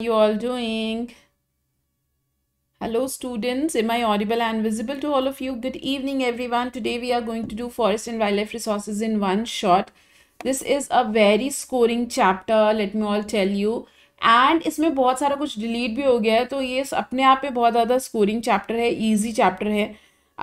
you all doing? Hello students, am I audible and visible to all of you? Good evening everyone. Today we are going to do forest and wildlife resources in one shot. This is a very scoring chapter, let me all tell you. And इसमें बहुत सारा कुछ delete भी हो गया है तो ये अपने आप में बहुत ज़्यादा स्कोरिंग चैप्टर है ईजी चैप्टर है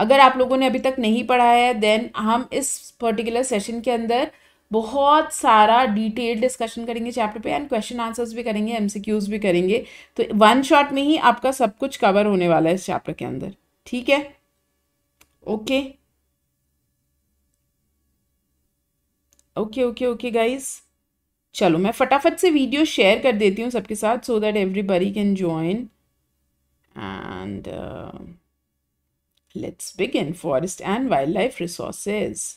अगर आप लोगों ने अभी तक नहीं पढ़ा है देन हम इस पर्टिकुलर सेशन के अंदर बहुत सारा डिटेल डिस्कशन करेंगे चैप्टर पे एंड क्वेश्चन आंसर्स भी करेंगे एमसीक्यूज भी करेंगे तो वन शॉट में ही आपका सब कुछ कवर होने वाला है इस चैप्टर के अंदर ठीक है okay okay okay okay guys चलो मैं फटाफट से वीडियो शेयर कर देती हूँ सबके साथ so that everybody can join and let's begin forest and wild life resources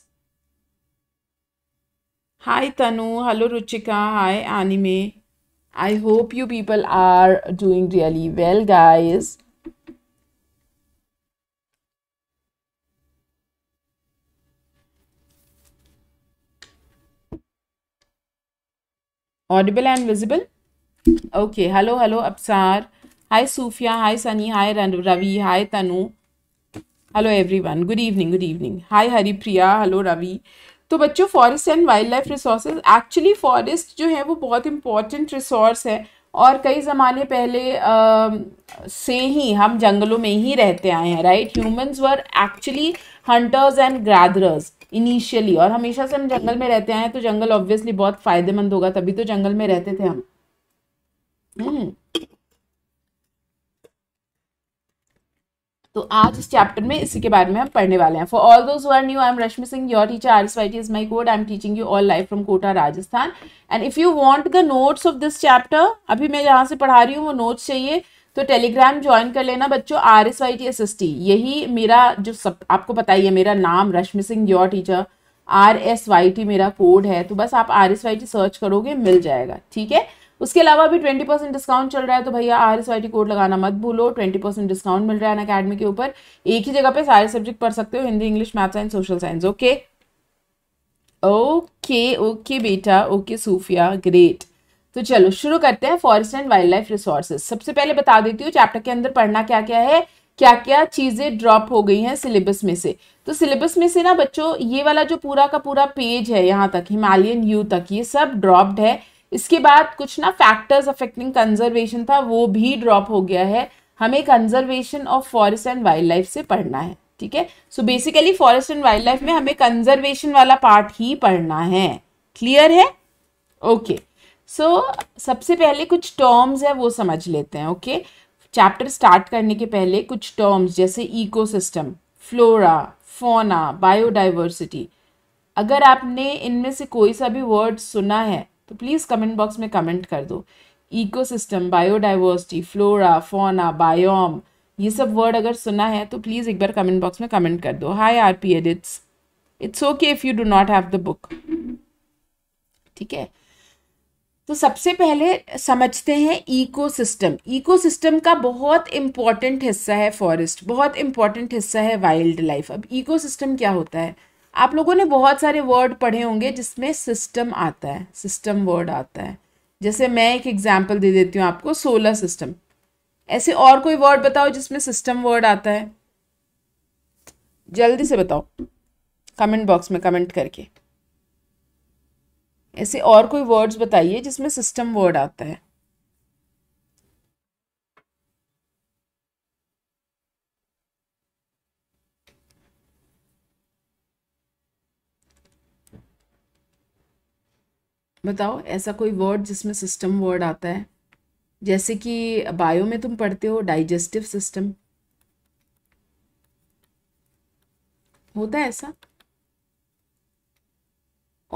Hi Tanu, hello Ruchika, hi Anime. I hope you people are doing really well, guys. Audible and visible? Okay, hello, hello, Absar. Hi, Sufia. Hi, Sunny. Hi, Ravi. Hi, Tanu. Hello, everyone. Good evening. Good evening. Hi, Haripriya. Hello, Ravi. तो बच्चों forest and wild life resources actually forest जो है वो बहुत important resource है और कई ज़माने पहले आ, से ही हम जंगलों में ही रहते आए हैं right humans were actually hunters and gatherers initially और हमेशा से हम जंगल में रहते आए हैं तो जंगल ऑब्वियसली बहुत फ़ायदेमंद होगा तभी तो जंगल में रहते थे हम hmm. तो आज इस चैप्टर में इसी के बारे में हम पढ़ने वाले हैं for all those are new I am Rashmi Singh your teacher R S Y T is my code I am teaching you all life from Kota Rajasthan and if you want the notes of this chapter अभी मैं यहाँ से पढ़ा रही हूँ वो notes चाहिए तो टेलीग्राम ज्वाइन कर लेना बच्चों R S Y T S S T यही मेरा जो सब आपको पता ही है मेरा नाम Rashmi Singh your teacher R S Y T मेरा कोड है तो बस आप R S Y T search करोगे मिल जाएगा ठीक है उसके अलावा भी ट्वेंटी परसेंट डिस्काउंट चल रहा है तो भैया R S Y T code लगाना मत भूलो ट्वेंटी परसेंट डिस्काउंट मिल रहा है अकेडमी के ऊपर एक ही जगह पे सारे सब्जेक्ट पढ़ सकते हो Hindi English math science social science okay okay okay बेटा ओके सूफिया ग्रेट तो चलो शुरू करते हैं forest and wild life resources सबसे पहले बता देती हूँ चैप्टर के अंदर पढ़ना क्या क्या है क्या क्या चीज़ें ड्रॉप हो गई हैं सिलेबस में से तो सिलेबस में से ना बच्चों ये वाला जो पूरा का पूरा पेज है यहाँ तक हिमालयन यू तक ये सब ड्रॉप्ड है इसके बाद कुछ ना फैक्टर्स अफेक्टिंग कंजर्वेशन था वो भी ड्रॉप हो गया है हमें conservation of forest and wild wildlife से पढ़ना है ठीक है so basically forest and wild wildlife में हमें कंजर्वेशन वाला पार्ट ही पढ़ना है क्लियर है ओके okay. सो so, सबसे पहले कुछ टर्म्स है वो समझ लेते हैं ओके चैप्टर स्टार्ट करने के पहले कुछ टर्म्स जैसे इकोसिस्टम फ्लोरा फोना बायोडाइवर्सिटी अगर आपने इनमें से कोई सा भी वर्ड सुना है तो प्लीज़ कमेंट बॉक्स में कमेंट कर दो ecosystem biodiversity flora fauna biome ये सब वर्ड अगर सुना है तो प्लीज़ एक बार कमेंट बॉक्स में कमेंट कर दो hi R P edits it's okay if you do not have the book ठीक है तो सबसे पहले समझते हैं इकोसिस्टम इकोसिस्टम का बहुत इम्पॉर्टेंट हिस्सा है फॉरेस्ट बहुत इम्पॉर्टेंट हिस्सा है वाइल्ड लाइफ अब इकोसिस्टम क्या होता है आप लोगों ने बहुत सारे वर्ड पढ़े होंगे जिसमें सिस्टम आता है सिस्टम वर्ड आता है जैसे मैं एक एग्जाम्पल दे देती हूँ आपको सोलर सिस्टम ऐसे और कोई वर्ड बताओ जिसमें सिस्टम वर्ड आता है जल्दी से बताओ कमेंट बॉक्स में कमेंट करके ऐसे और कोई वर्ड्स बताइए जिसमें सिस्टम वर्ड आता है बताओ ऐसा कोई वर्ड जिसमें सिस्टम वर्ड आता है जैसे कि बायो में तुम पढ़ते हो डाइजेस्टिव सिस्टम होता है ऐसा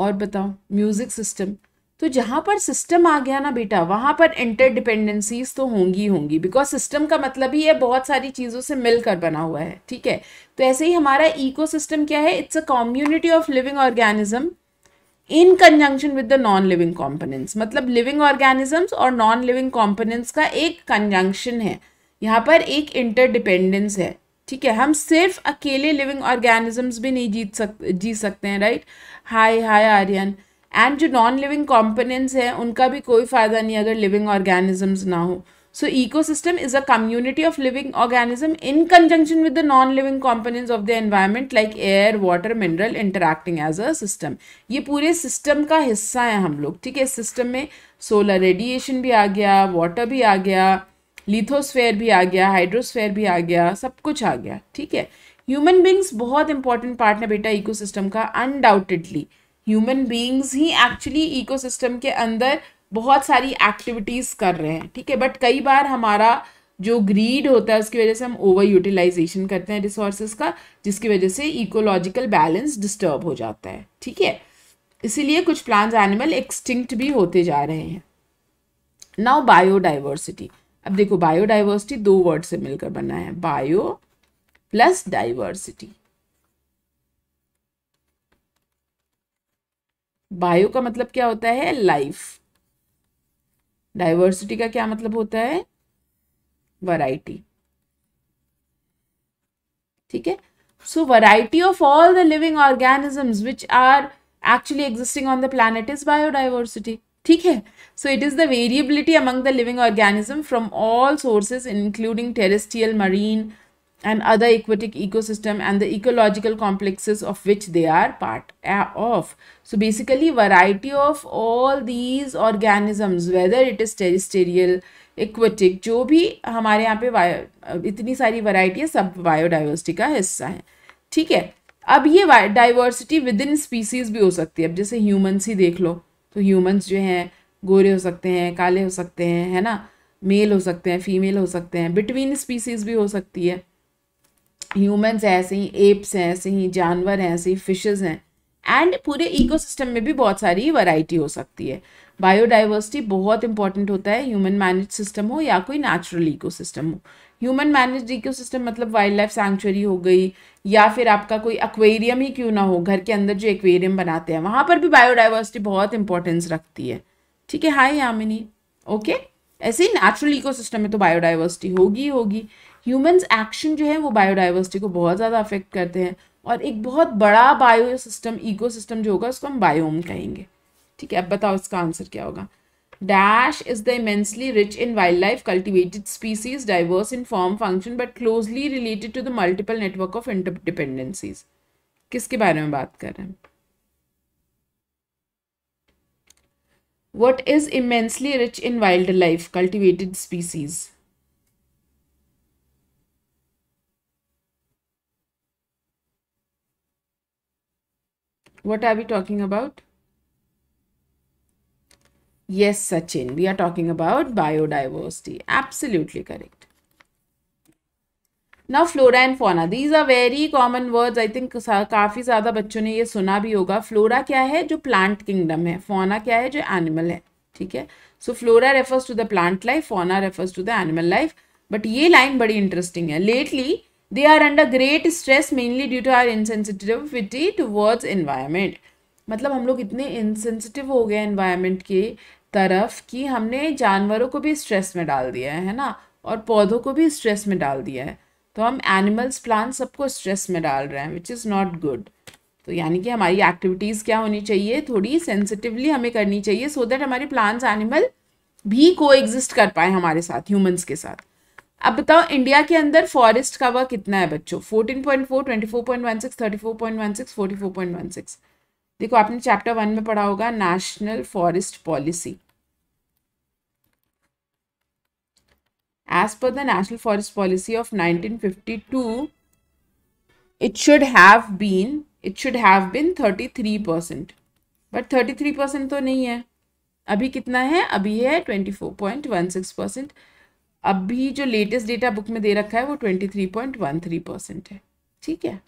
और बताओ म्यूजिक सिस्टम तो जहाँ पर सिस्टम आ गया ना बेटा वहाँ पर इंटरडिपेंडेंसीज तो होंगी होंगी बिकॉज सिस्टम का मतलब ही है बहुत सारी चीज़ों से मिलकर बना हुआ है ठीक है तो ऐसे ही हमारा इकोसिस्टम क्या है it's a community of living organism in conjunction with the non living components मतलब लिविंग ऑर्गेनिजम्स और नॉन लिविंग कॉम्पोनेंट्स का एक कंजंक्शन है यहाँ पर एक इंटरडिपेंडेंस है ठीक है हम सिर्फ अकेले लिविंग ऑर्गेनिजम्स भी नहीं जीत सक जी सकते हैं right hi hi Aryan and जो नॉन लिविंग कॉम्पोनेंट्स हैं उनका भी कोई फ़ायदा नहीं अगर लिविंग ऑर्गेनिजम्स ना हो so ecosystem is a community of living organism in conjunction with the non living components of the environment like air water mineral interacting as a system ये पूरे सिस्टम का हिस्सा है हम लोग ठीक है इस सिस्टम में सोलर रेडिएशन भी आ गया वाटर भी आ गया लिथोस्फेयर भी आ गया हाइड्रोस्फेयर भी आ गया सब कुछ आ गया ठीक है ह्यूमन बींग्स बहुत इंपॉर्टेंट पार्ट है बेटा सिस्टम का अनडाउटेडली ह्यूमन बींग्स ही एक्चुअली सिस्टम के अंदर बहुत सारी एक्टिविटीज़ कर रहे हैं ठीक है बट कई बार हमारा जो ग्रीड होता है उसकी वजह से हम ओवर यूटिलाइजेशन करते हैं रिसोर्सेज का जिसकी वजह से इकोलॉजिकल बैलेंस डिस्टर्ब हो जाता है ठीक है इसीलिए कुछ प्लांट्स एनिमल एक्सटिंक्ट भी होते जा रहे हैं नाउ बायोडाइवर्सिटी अब देखो बायोडाइवर्सिटी दो वर्ड से मिलकर बना है बायो प्लस डाइवर्सिटी बायो का मतलब क्या होता है लाइफ डाइवर्सिटी का क्या मतलब होता है वराइटी ठीक है so variety of all the living organisms which are actually existing on the planet is biodiversity ठीक है so it is the variability among the living organism from all sources including terrestrial marine and other aquatic ecosystem and the ecological complexes of which they are part of. So basically variety of all these organisms whether it is terrestrial, aquatic jo bhi hamare yahan pe itni sari variety hai sab biodiversity ka hissa hai theek hai अब ये diversity with in species भी हो सकती है अब जैसे humans ही देख लो तो ह्यूमंस जो हैं गोरे हो सकते हैं काले हो सकते हैं है ना मेल हो सकते हैं फीमेल हो सकते हैं बिटवीन स्पीसीज भी हो सकती है ह्यूमंस ऐसे ही एप्स हैं ऐसे ही जानवर हैं ऐसे ही फिशेज़ हैं एंड पूरे इकोसिस्टम में भी बहुत सारी वैरायटी हो सकती है बायोडाइवर्सिटी बहुत इंपॉर्टेंट होता है ह्यूमन मैनेज सिस्टम हो या कोई नेचुरल इको हो ह्यूमन मैनेज इको मतलब वाइल्ड लाइफ सेंचुरी हो गई या फिर आपका कोई एक्वेरियम ही क्यों ना हो घर के अंदर जो एक्वेरियम बनाते हैं वहाँ पर भी बायोडाइवर्सिटी बहुत इंपॉर्टेंस रखती है ठीक है हाय यामिनी ओके ऐसे ही नेचुरल इकोसिस्टम में तो बायोडाइवर्सिटी होगी होगी ह्यूमंस एक्शन जो है वो बायोडाइवर्सिटी को बहुत ज़्यादा अफेक्ट करते हैं और एक बहुत बड़ा बायो सिस्टम इको सिस्टम जो होगा उसको हम बायोम कहेंगे ठीक है अब बताओ इसका आंसर क्या होगा dash is the immensely rich in wildlife cultivated species diverse in form function but closely related to the multiple network of interdependencies किसके बारे में बात कर रहे हैं what is immensely rich in wildlife cultivated species what are we talking about? Yes, Sachin, we are talking about biodiversity. Absolutely correct. ना flora and fauna these are very common words I think काफ़ी ज़्यादा बच्चों ने ये सुना भी होगा flora क्या है जो प्लांट किंगडम है फोना क्या है जो एनिमल है ठीक है so flora refers to the plant life fauna refers to the animal life but ये लाइन बड़ी इंटरेस्टिंग है lately They are under great stress mainly due to our insensitivity towards environment. मतलब हम लोग इतने इनसेंसिटिव हो गए एनवायरनमेंट के तरफ कि हमने जानवरों को भी स्ट्रेस में डाल दिया है है ना और पौधों को भी स्ट्रेस में डाल दिया है तो हम एनिमल्स प्लांट्स सबको स्ट्रेस में डाल रहे हैं विच इज़ नॉट गुड तो यानी कि हमारी एक्टिविटीज़ क्या होनी चाहिए थोड़ी सेंसिटिवली हमें करनी चाहिए सो so दैट हमारे प्लांट्स एनिमल भी को एग्जिस्ट कर पाए हमारे साथ ह्यूमन्स के साथ अब बताओ इंडिया के अंदर फॉरेस्ट कवर कितना है बच्चों फोर पॉइंट वन सिक्स देखो आपने चैप्टर वन में पढ़ा होगा national forest policy of nineteen fifty two it should have been it should have been thirty three percent but thirty three percent तो नहीं है अभी कितना है अभी है ट्वेंटी फोर परसेंट अब भी जो लेटेस्ट डेटा बुक में दे रखा है वो twenty three point one three percent है ठीक है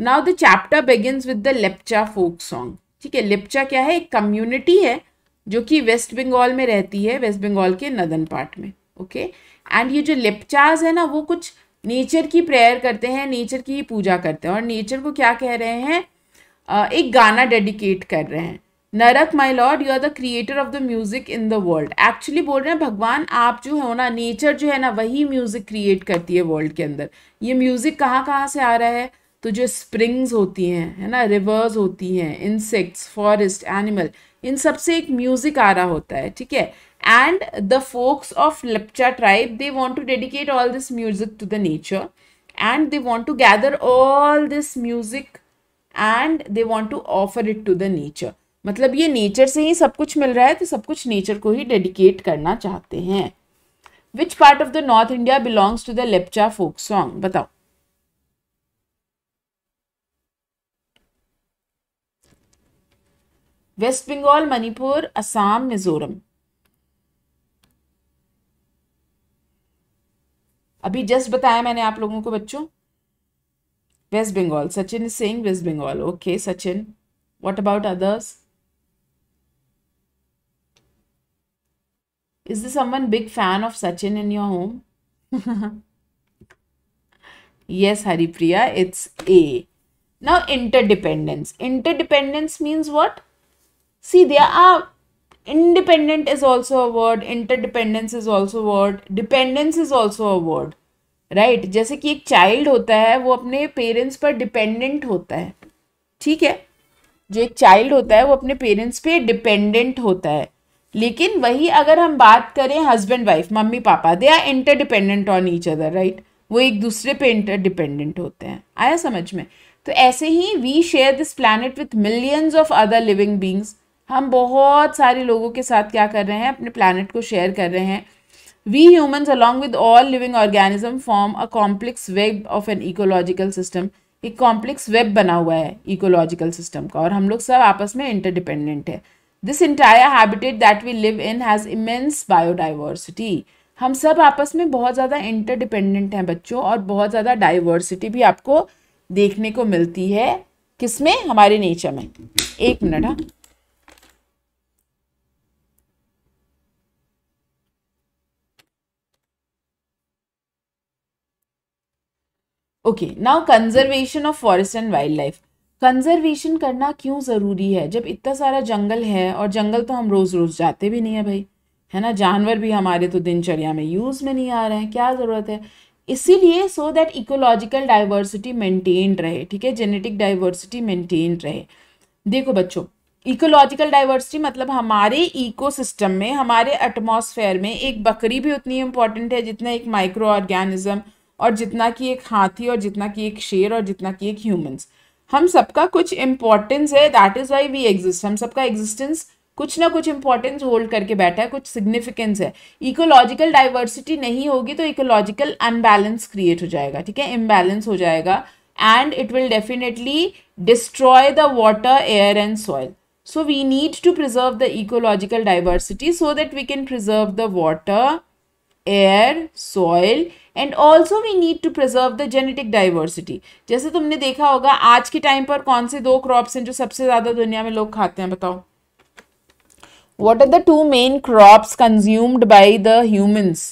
now the chapter begin with the Lepcha folk song ठीक है लेपचा क्या है एक कम्युनिटी है जो कि वेस्ट बंगाल में रहती है वेस्ट बंगाल के नदन पार्ट में ओके okay? एंड ये जो लेपचाज है ना वो कुछ नेचर की प्रेयर करते हैं नेचर की पूजा करते हैं और नेचर को क्या कह रहे हैं एक गाना डेडिकेट कर रहे हैं नरक my lord you are the creator of the music in the world actually बोल रहे हैं भगवान आप जो हो ना नेचर जो है ना वही म्यूजिक क्रिएट करती है वर्ल्ड के अंदर ये म्यूजिक कहाँ कहाँ से आ रहा है तो जो स्प्रिंग्स होती हैं है ना रिवर्स होती हैं इंसेक्ट्स फॉरेस्ट एनिमल इन सब से एक म्यूजिक आ रहा होता है ठीक है and the folks of Lepcha tribe they want to dedicate all this music to the nature and they want to gather all this music and they want to offer it to the nature मतलब ये nature से ही सब कुछ मिल रहा है तो सब कुछ नेचर को ही डेडिकेट करना चाहते हैं which part of the north India belongs to the Lepcha folk song बताओ वेस्ट बंगाल मणिपुर असम मिजोरम अभी जस्ट बताया मैंने आप लोगों को बच्चों West Bengal Sachin is West Bengal okay Sachin what about others Is there someone big fan of Sachin in your home? yes, Haripriya, it's A. Now interdependence. Interdependence means what? See, there are independent is also a word, interdependence is also a word, dependence is also a word. Right right? जैसे कि एक child होता है वो अपने parents पर dependent होता है ठीक है जो एक चाइल्ड होता है वो अपने पेरेंट्स पे डिपेंडेंट होता है लेकिन वही अगर हम बात करें husband wife mummy papa they are interdependent on each other right वो एक दूसरे पे इंटरडिपेंडेंट होते हैं आया समझ में तो ऐसे ही we share this planet with millions of other living beings हम बहुत सारे लोगों के साथ क्या कर रहे हैं अपने प्लानट को शेयर कर रहे हैं we humans along with all living organism form a complex web of an ecological system एक कॉम्प्लेक्स वेब बना हुआ है इकोलॉजिकल सिस्टम का और हम लोग सब आपस में इंटरडिपेंडेंट है this entire habitat that we live in has immense biodiversity हम सब आपस में बहुत ज़्यादा इंटरडिपेंडेंट हैं बच्चों और बहुत ज़्यादा डाइवर्सिटी भी आपको देखने को मिलती है किसमें हमारे नेचर में एक मिनट हाँ now conservation of forest and wild wildlife conservation करना क्यों ज़रूरी है जब इतना सारा जंगल है और जंगल तो हम रोज़ रोज़ जाते भी नहीं है भाई है ना जानवर भी हमारे तो दिनचर्या में यूज़ में नहीं आ रहे हैं क्या ज़रूरत है इसीलिए so that ecological diversity maintain रहे ठीक है जेनेटिक डाइवर्सिटी मेंटेन रहे देखो बच्चों इकोलॉजिकल डाइवर्सिटी मतलब हमारे इकोसिस्टम में हमारे एटमॉस्फेयर में एक बकरी भी उतनी इम्पॉर्टेंट है जितना एक माइक्रो ऑर्गेनिज्म और जितना कि एक हाथी और जितना कि एक शेर और जितना कि एक ह्यूमन्स हम सबका कुछ इम्पोर्टेंस है that is why we exist हम सबका एग्जिस्टेंस कुछ ना कुछ इंपॉर्टेंस होल्ड करके बैठा है कुछ सिग्निफिकेंस है इकोलॉजिकल डाइवर्सिटी नहीं होगी तो इकोलॉजिकल अनबैलेंस क्रिएट हो जाएगा ठीक है इम्बैलेंस हो जाएगा and it will definitely destroy the water air and soil so we need to preserve the ecological diversity so that we can preserve the water air soil and also we need to preserve the genetic diversity जैसे तुमने देखा होगा आज के time पर कौन से दो क्रॉप्स हैं जो सबसे ज़्यादा दुनिया में लोग खाते हैं बताओ what are the two main crops consumed by the humans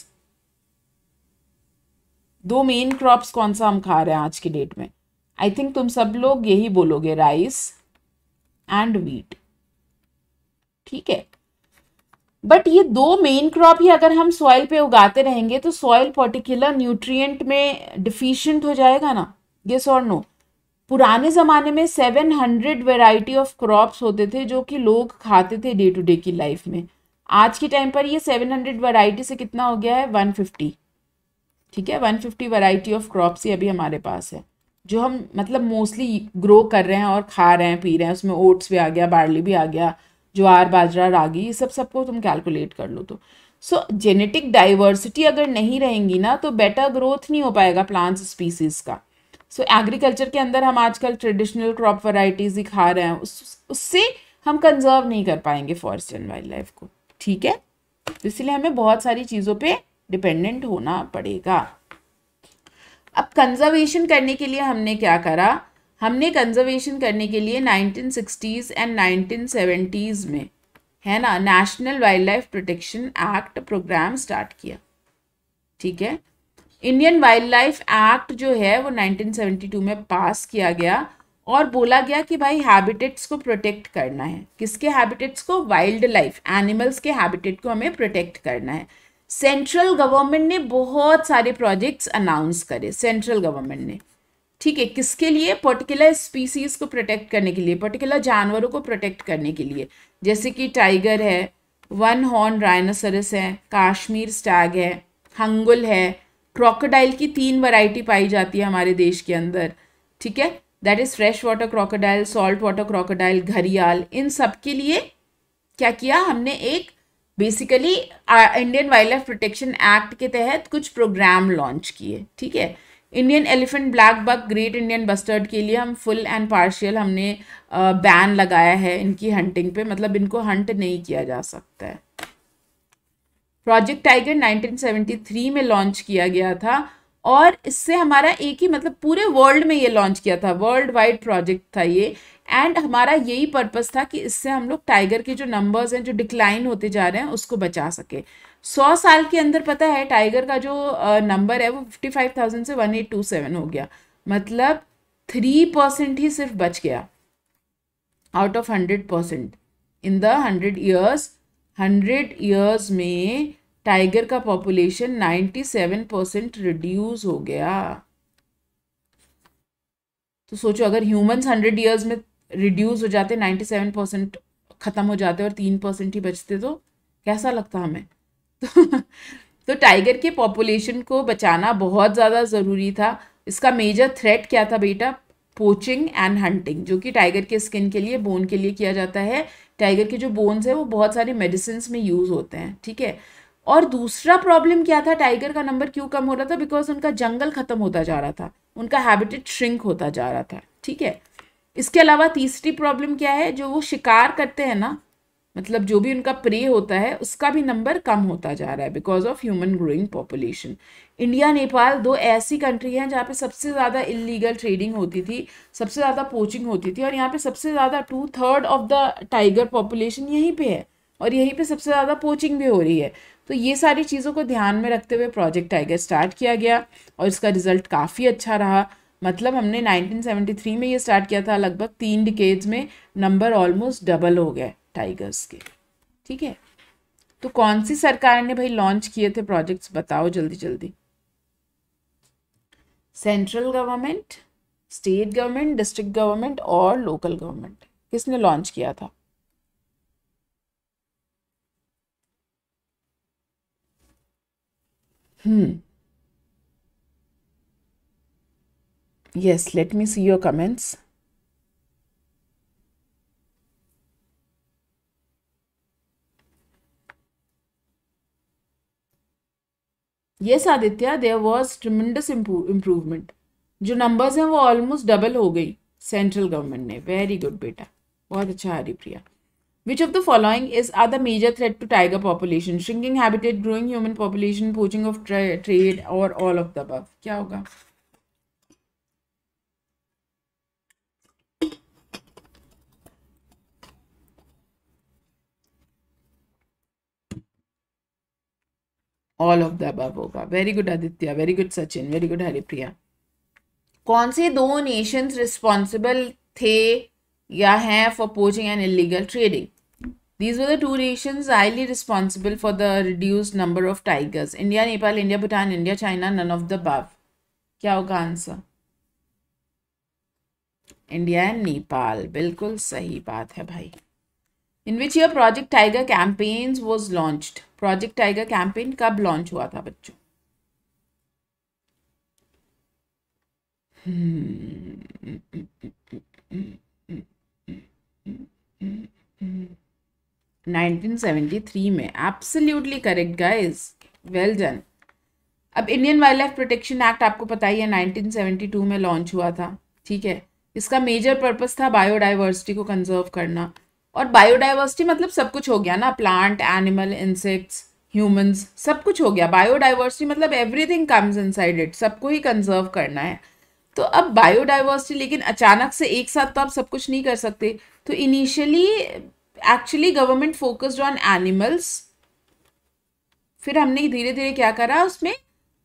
दो मेन क्रॉप्स कौन सा हम खा रहे हैं आज के डेट में आई थिंक तुम सब लोग यही बोलोगे राइस एंड वीट ठीक है बट ये दो मेन क्रॉप ही अगर हम सॉइल पे उगाते रहेंगे तो सॉइल पर्टिकुलर न्यूट्रिएंट में डिफिशियंट हो जाएगा ना यस और नो पुराने ज़माने में seven hundred variety of crops होते थे जो कि लोग खाते थे डे टू डे की लाइफ में आज के टाइम पर ये सेवन हंड्रेड वेराइटी से कितना हो गया है वन फिफ्टी ठीक है one fifty variety of crops ही अभी हमारे पास है जो हम मतलब मोस्टली ग्रो कर रहे हैं और खा रहे हैं पी रहे हैं उसमें ओट्स भी आ गया बार्ली भी आ गया ज्वार बाजरा रागी ये सब सबको तुम कैलकुलेट कर लो तो सो जेनेटिक डाइवर्सिटी अगर नहीं रहेंगी ना तो बेटर ग्रोथ नहीं हो पाएगा प्लांट्स स्पीसीज का सो so, एग्रीकल्चर के अंदर हम आजकल ट्रेडिशनल क्रॉप वराइटीज ही खा रहे हैं उस, उससे हम कंजर्व नहीं कर पाएंगे फॉरेस्ट एंड वाइल्ड लाइफ को ठीक है तो इसलिए हमें बहुत सारी चीज़ों पे डिपेंडेंट होना पड़ेगा अब कंजर्वेशन करने के लिए हमने क्या करा हमने कंजर्वेशन करने के लिए 1960s एंड 1970s में है ना national wild life protection act program start किया ठीक है इंडियन वाइल्ड लाइफ एक्ट जो है वो 1972 में पास किया गया और बोला गया कि भाई हैबिटेट्स को प्रोटेक्ट करना है किसके हैबिटेट्स को वाइल्ड लाइफ एनिमल्स के हैबिटेट को हमें प्रोटेक्ट करना है सेंट्रल गवर्नमेंट ने बहुत सारे प्रोजेक्ट्स अनाउंस करे सेंट्रल गवर्नमेंट ने ठीक है किसके लिए पर्टिकुलर स्पीसीज को प्रोटेक्ट करने के लिए पर्टिकुलर जानवरों को प्रोटेक्ट करने के लिए जैसे कि टाइगर है वन हॉर्न राइनासरस है काश्मीर स्टैग है हंगुल है क्रोकोडाइल की तीन वैरायटी पाई जाती है हमारे देश के अंदर ठीक है that is fresh water crocodile salt water crocodile gharial इन सब के लिए क्या किया हमने एक basically Indian wild life protection act के तहत कुछ प्रोग्राम लॉन्च किए ठीक है Indian elephant black buck great Indian bustard के लिए हम फुल एंड पार्शियल हमने बैन लगाया है इनकी हंटिंग पे मतलब इनको हंट नहीं किया जा सकता है प्रोजेक्ट टाइगर 1973 में लॉन्च किया गया था और इससे हमारा एक ही मतलब पूरे वर्ल्ड में ये लॉन्च किया था वर्ल्ड वाइड प्रोजेक्ट था ये एंड हमारा यही पर्पज था कि इससे हम लोग टाइगर के जो नंबर्स हैं जो डिक्लाइन होते जा रहे हैं उसको बचा सके सौ साल के अंदर पता है टाइगर का जो नंबर है वो फिफ्टी फाइव थाउजेंड से वन एट टू सेवन हो गया मतलब थ्री परसेंट ही सिर्फ बच गया out of hundred percent in the hundred years hundred years में टाइगर का population ninety seven percent reduce हो गया तो सोचो अगर ह्यूमंस हंड्रेड ईयर्स में रिड्यूस हो जाते नाइन्टी सेवन परसेंट ख़त्म हो जाते और तीन परसेंट ही बचते तो कैसा लगता हमें तो टाइगर के पॉपुलेशन को बचाना बहुत ज़्यादा ज़रूरी था इसका मेजर थ्रेट क्या था बेटा पोचिंग एंड हंटिंग जो कि टाइगर के स्किन के लिए बोन के लिए किया जाता है टाइगर के जो बोन्स हैं वो बहुत सारे मेडिसिन में यूज़ होते हैं ठीक है और दूसरा प्रॉब्लम क्या था टाइगर का नंबर क्यों कम हो रहा था बिकॉज उनका जंगल ख़त्म होता जा रहा था उनका हैबिटेट श्रिंक होता जा रहा था ठीक है इसके अलावा तीसरी प्रॉब्लम क्या है जो वो शिकार करते हैं ना मतलब जो भी उनका प्रे होता है उसका भी नंबर कम होता जा रहा है because of human growing population India Nepal दो ऐसी कंट्री हैं जहाँ पे सबसे ज़्यादा इलीगल ट्रेडिंग होती थी सबसे ज़्यादा पोचिंग होती थी और यहाँ पे सबसे ज़्यादा two third of the tiger population यहीं पे है और यहीं पे सबसे ज़्यादा पोचिंग भी हो रही है तो ये सारी चीज़ों को ध्यान में रखते हुए प्रोजेक्ट टाइगर स्टार्ट किया गया और इसका रिजल्ट काफ़ी अच्छा रहा मतलब हमने 1973 में ये स्टार्ट किया था लगभग तीन डिकेज में नंबर ऑलमोस्ट डबल हो गए टाइगर्स के ठीक है तो कौन सी सरकार ने भाई लॉन्च किए थे प्रोजेक्ट्स बताओ जल्दी जल्दी central government state government district government और लोकल गवर्नमेंट किसने लॉन्च किया था hmm yes let me see your comments yes Aditya there was tremendous improvement जो नंबर्स हैं वो ऑलमोस्ट डबल हो गई सेंट्रल गवर्नमेंट ने वेरी गुड बेटा बहुत अच्छा Haripriya which of the following is are the major threat to tiger population shrinking habitat growing human population poaching of trade और ऑल ऑफ द बव क्या होगा ऑल ऑफ द अबव होगा very good Aditya very good Sachin very good Haripriya कौन से दो nations responsible थे या हैं for poaching and illegal trading these were the two nations highly responsible for the reduced number of tigers India Nepal India Bhutan India China none of the above क्या होगा answer India and Nepal बिल्कुल सही बात है भाई in which year project tiger campaign was launched project tiger campaign कब launch हुआ था बच्चों नाइनटीन में absolutely correct guys well done अब Indian wild life protection act आपको पता ही है 1972 में लॉन्च हुआ था ठीक है इसका मेजर पर्पस था बायोडाइवर्सिटी को कंजर्व करना और बायोडाइवर्सिटी मतलब सब कुछ हो गया ना प्लांट एनिमल इंसेक्ट्स ह्यूमंस सब कुछ हो गया बायोडाइवर्सिटी मतलब एवरीथिंग कम्स इनसाइड इट सबको ही कंजर्व करना है तो अब बायोडाइवर्सिटी लेकिन अचानक से एक साथ तो आप सब कुछ नहीं कर सकते तो initially actually government focused on animals फिर हमने धीरे धीरे क्या करा उसमें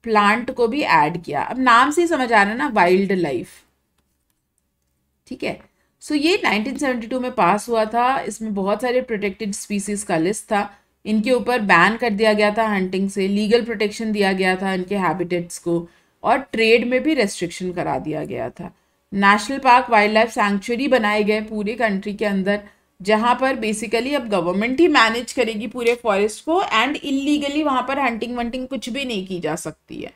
प्लांट को भी ऐड किया अब नाम से ही समझ आ रहा है ना वाइल्ड लाइफ ठीक है सो ये 1972 में पास हुआ था इसमें बहुत सारे प्रोटेक्टेड स्पीसीज का लिस्ट था इनके ऊपर बैन कर दिया गया था हंटिंग से लीगल प्रोटेक्शन दिया गया था इनके हैबिटेट्स को और ट्रेड में भी रेस्ट्रिक्शन करा दिया गया था national park wild life sanctuary बनाए गए पूरे कंट्री के अंदर जहाँ पर बेसिकली अब गवर्नमेंट ही मैनेज करेगी पूरे फॉरेस्ट को एंड इलीगली वहाँ पर हंटिंग वंटिंग कुछ भी नहीं की जा सकती है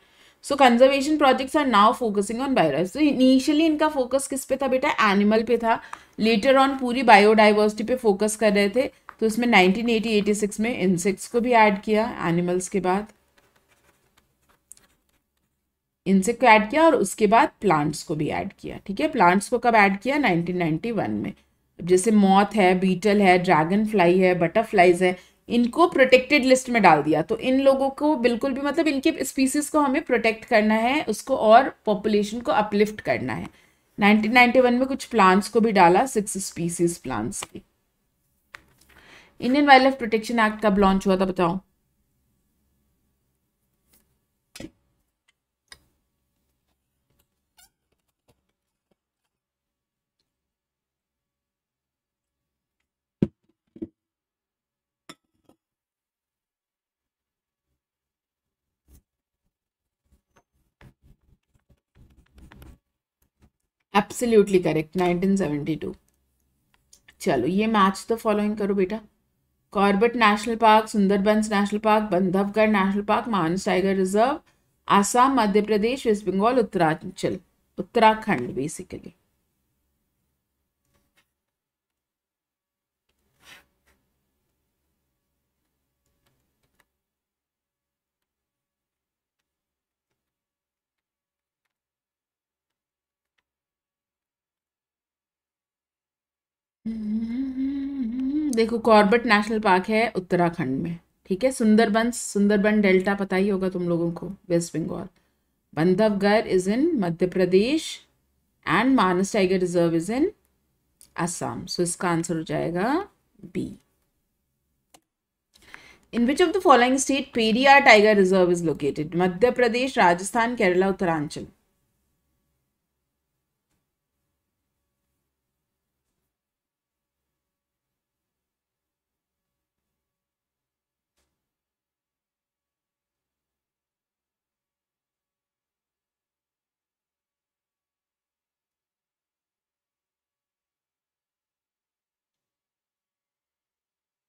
so conservation projects are now focusing on biodiverse तो इनिशियली इनका फोकस किस पे था बेटा एनिमल पे था लेटर ऑन पूरी बायोडाइवर्सिटी पे फोकस कर रहे थे तो इसमें 1986 में इंसेक्ट्स को भी ऐड किया एनिमल्स के बाद इंसेक्ट को ऐड किया और उसके बाद प्लांट्स को भी ऐड किया ठीक है प्लांट्स को कब ऐड किया 1991 में जैसे मॉथ है बीटल है ड्रैगन फ्लाई है बटरफ्लाइज है इनको प्रोटेक्टेड लिस्ट में डाल दिया तो इन लोगों को बिल्कुल भी मतलब इनके स्पीसीज को हमें प्रोटेक्ट करना है उसको और पॉपुलेशन को अपलिफ्ट करना है 1991 में कुछ प्लांट्स को भी डाला सिक्स स्पीसीज प्लांट्स की Indian wild life protection act कब लॉन्च हुआ था बताओ एब्सोल्युटली करेक्ट 1972 चलो ये मैच तो फॉलोइंग करो बेटा Corbett national park Sundarbans national park Bandhavgarh national park Manas tiger reserve Assam Madhya Pradesh West Bengal Uttaranchal Uttarakhand basically देखो कॉर्बेट नेशनल पार्क है उत्तराखंड में ठीक है सुंदरबन सुंदरबन डेल्टा पता ही होगा तुम लोगों को West Bengal Bandhavgarh is in Madhya Pradesh and Manas tiger reserve is in Assam so इसका आंसर हो जाएगा B in which of the following state Periyar tiger reserve is located Madhya Pradesh Rajasthan Kerala Uttaranchal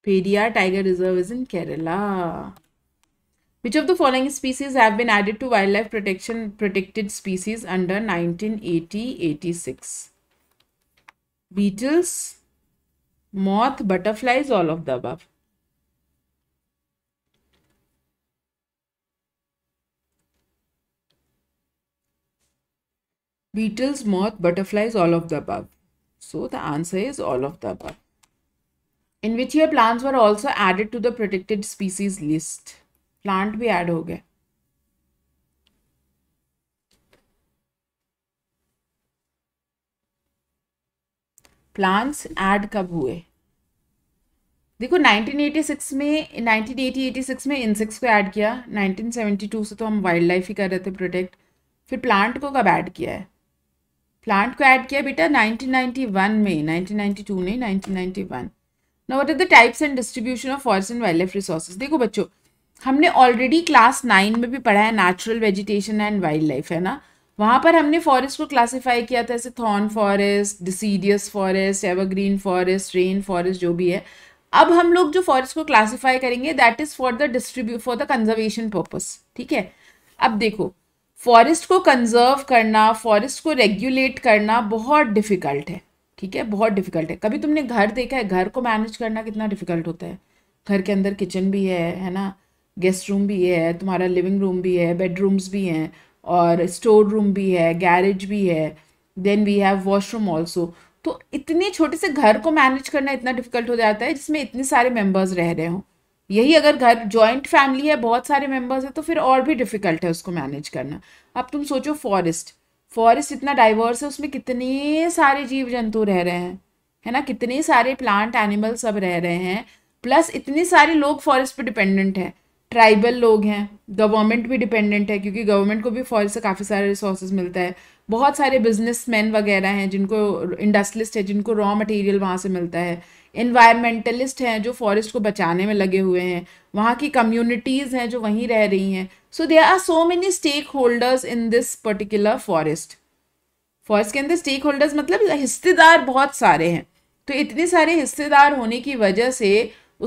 Periyar Tiger Reserve is in Kerala. Which of the following species have been added to wildlife protection protected species under 1980-86? Beetles, moth, butterflies, all of the above. Beetles, moth, butterflies, all of the above. So the answer is all of the above. In which ये plants were also added to the protected species list plant भी add हो गए plants add कब हुए देखो 1986 में 1986 86 में insects को ऐड किया 1972 से तो हम वाइल्ड लाइफ ही कर रहे थे प्रोटेक्ट फिर प्लांट को कब ऐड किया है प्लांट को ऐड किया बेटा 1991 में 1992 नहीं 1991 no what are the types and distribution of forest and wild life resources देखो बच्चों हमने ऑलरेडी क्लास नाइन में भी पढ़ा है natural vegetation and wild life है ना वहाँ पर हमने फॉरेस्ट को क्लासिफाई किया था ऐसे thorn forest deciduous forest evergreen forest rain forest जो भी है अब हम लोग जो फॉरेस्ट को क्लासिफाई करेंगे that is for the distribute for the conservation purpose ठीक है अब देखो फॉरेस्ट को कंजर्व करना फॉरेस्ट को रेगुलेट करना बहुत डिफिकल्ट है ठीक है बहुत डिफिकल्ट है कभी तुमने घर देखा है घर को मैनेज करना कितना डिफिकल्ट होता है घर के अंदर किचन भी है है ना गेस्ट रूम भी है तुम्हारा लिविंग रूम भी है बेडरूम्स भी हैं और स्टोर रूम भी है गैरेज भी है then we have washroom also तो इतने छोटे से घर को मैनेज करना इतना डिफिकल्ट हो जाता है जिसमें इतने सारे मेम्बर्स रह रहे हों यही अगर घर जॉइंट फैमिली है बहुत सारे मेम्बर्स है तो फिर और भी डिफ़िकल्ट है उसको मैनेज करना अब तुम सोचो फॉरेस्ट फॉरेस्ट इतना डाइवर्स है उसमें कितने सारे जीव जंतु रह रहे हैं है ना कितने सारे प्लांट एनिमल सब रह रहे हैं प्लस इतने सारे लोग फॉरेस्ट पे डिपेंडेंट हैं ट्राइबल लोग हैं गवर्नमेंट भी डिपेंडेंट है क्योंकि गवर्नमेंट को भी फॉरेस्ट से काफ़ी सारे रिसोर्सेज मिलता है बहुत सारे बिजनेसमैन वगैरह हैं जिनको इंडस्ट्रियलिस्ट है जिनको रॉ मटेरियल वहाँ से मिलता है इन्वायरमेंटलिस्ट हैं जो फॉरेस्ट को बचाने में लगे हुए हैं वहाँ की कम्युनिटीज़ हैं जो वहीं रह रही हैं so there are so many stakeholders in this particular forest forest के अंदर स्टेक होल्डर्स मतलब हिस्सेदार बहुत सारे हैं तो इतने सारे हिस्सेदार होने की वजह से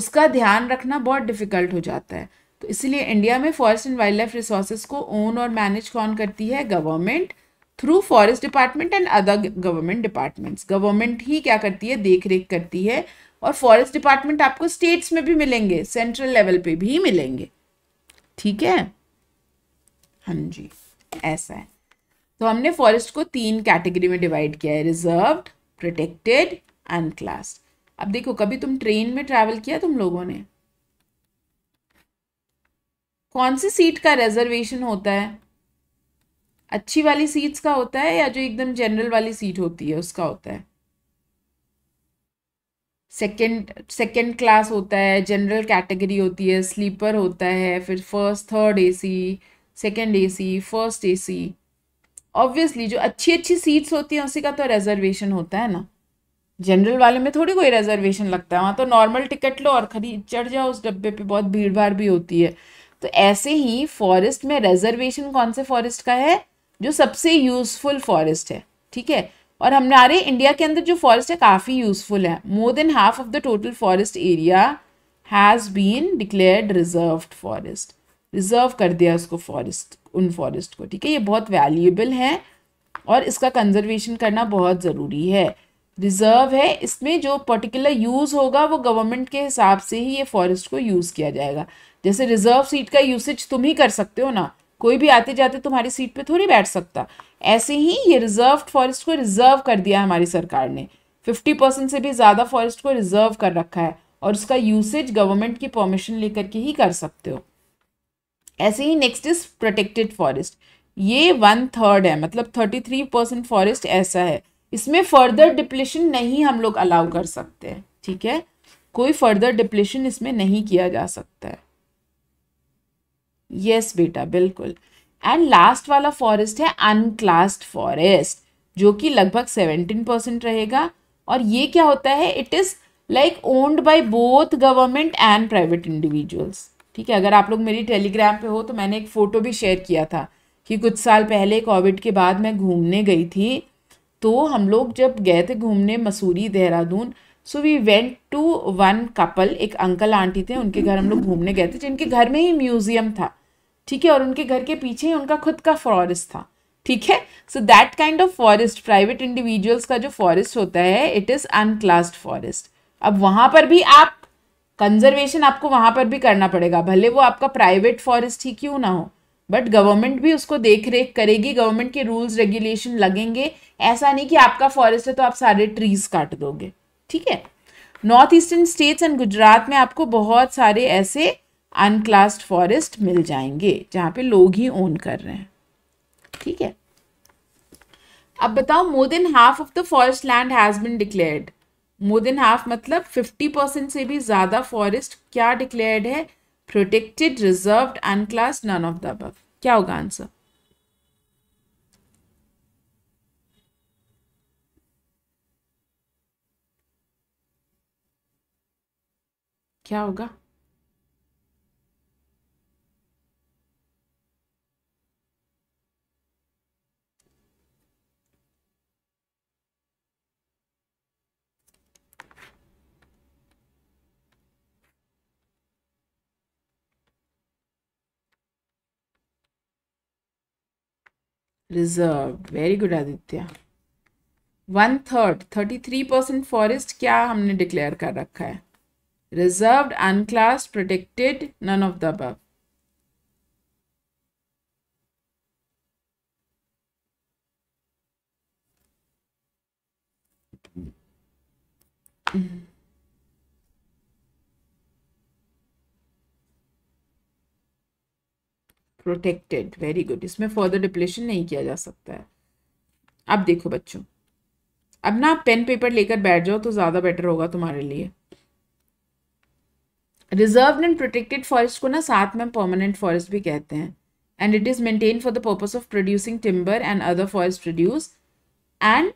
उसका ध्यान रखना बहुत डिफ़िकल्ट हो जाता है तो इसलिए इंडिया में forest and wild life resources को ओन और मैनेज कौन करती है government through forest department and other government departments government ही क्या करती है देख रेख करती है और फॉरेस्ट डिपार्टमेंट आपको स्टेट्स में भी मिलेंगे सेंट्रल लेवल पे भी मिलेंगे ठीक है हाँ जी ऐसा है तो हमने फॉरेस्ट को तीन कैटेगरी में डिवाइड किया है रिजर्व प्रोटेक्टेड अनक्लास्ड अब देखो कभी तुम ट्रेन में ट्रैवल किया तुम लोगों ने कौन सी सीट का रिजर्वेशन होता है अच्छी वाली सीट्स का होता है या जो एकदम जनरल वाली सीट होती है उसका होता है सेकेंड सेकेंड क्लास होता है जनरल कैटेगरी होती है स्लीपर होता है फिर first third A C second A C first A C obviously जो अच्छी अच्छी सीट्स होती हैं उसी का तो रिजर्वेशन होता है ना जनरल वाले में थोड़ी कोई रिजर्वेशन लगता है वहाँ तो नॉर्मल टिकट लो और खरीद चढ़ जाओ उस डब्बे पे बहुत भीड़ भाड़ भी होती है तो ऐसे ही फॉरेस्ट में रिजर्वेशन कौन से फॉरेस्ट का है जो सबसे यूज़फुल फॉरेस्ट है ठीक है और हमारे इंडिया के अंदर जो फॉरेस्ट है काफ़ी यूज़फुल है more than half of the total forest area has been declared reserve forest reserve कर दिया उसको फॉरेस्ट उन फॉरेस्ट को ठीक है ये बहुत वैल्यूएबल है और इसका कंजर्वेशन करना बहुत ज़रूरी है रिजर्व है इसमें जो पर्टिकुलर यूज़ होगा वो गवर्नमेंट के हिसाब से ही ये फॉरेस्ट को यूज़ किया जाएगा जैसे रिजर्व सीट का यूसेज तुम ही कर सकते हो ना कोई भी आते जाते तुम्हारी सीट पे थोड़ी बैठ सकता ऐसे ही ये रिजर्व फॉरेस्ट को रिजर्व कर दिया हमारी सरकार ने फिफ्टी परसेंट से भी ज़्यादा फॉरेस्ट को रिजर्व कर रखा है और उसका यूसेज गवर्नमेंट की परमिशन लेकर के ही कर सकते हो ऐसे ही नेक्स्ट इज प्रोटेक्टेड फॉरेस्ट ये वन थर्ड है मतलब थर्टी थ्री परसेंट फॉरेस्ट ऐसा है इसमें फर्दर डिप्लेशन नहीं हम लोग अलाउ कर सकते ठीक है कोई फर्दर डिप्लेशन इसमें नहीं किया जा सकता है यस बेटा बिल्कुल एंड लास्ट वाला फॉरेस्ट है अनक्लास्ड फॉरेस्ट जो कि लगभग सेवेंटीन परसेंट रहेगा और ये क्या होता है it is like owned by both government and private individuals ठीक है अगर आप लोग मेरी टेलीग्राम पे हो तो मैंने एक फ़ोटो भी शेयर किया था कि कुछ साल पहले कोविड के बाद मैं घूमने गई थी तो हम लोग जब गए थे घूमने Mussoorie Dehradun so we went to one couple एक अंकल आंटी थे उनके घर हम लोग घूमने गए थे जिनके घर में ही म्यूज़ियम था ठीक है और उनके घर के पीछे ही उनका खुद का फॉरेस्ट था ठीक है so that kind of forest private individuals का जो फॉरेस्ट होता है इट इज अनक्लास्ड फॉरेस्ट अब वहां पर भी आप कंजर्वेशन आपको वहां पर भी करना पड़ेगा भले वो आपका प्राइवेट फॉरेस्ट ही क्यों ना हो बट गवर्नमेंट भी उसको देख रेख करेगी गवर्नमेंट के रूल्स रेगुलेशन लगेंगे ऐसा नहीं कि आपका फॉरेस्ट है तो आप सारे ट्रीज काट दोगे ठीक है north eastern states and Gujarat में आपको बहुत सारे ऐसे अनक्लास्ड फॉरेस्ट मिल जाएंगे जहाँ पे लोग ही ओन कर रहे हैं ठीक है अब बताओ more than half of the forest land has been declared more than half मतलब फिफ्टी परसेंट से भी ज़्यादा फॉरेस्ट क्या डिक्लेयर्ड है protected reserve unclass none of the अब क्या होगा आंसर क्या होगा reserve very good Aditya one third thirty three percent forest क्या हमने डिक्लेयर कर रखा है reserve unclass protected none of the above Mm-hmm. Protected very good इसमें फर्दर डिप्लेशन नहीं किया जा सकता है अब देखो बच्चों अब ना पेन पेपर लेकर बैठ जाओ तो ज़्यादा बेटर होगा तुम्हारे लिए रिजर्व एंड प्रोटेक्टेड फॉरेस्ट को ना साथ में परमानेंट फॉरेस्ट भी कहते हैं and it is maintain for the purpose of producing timber and other forest produce and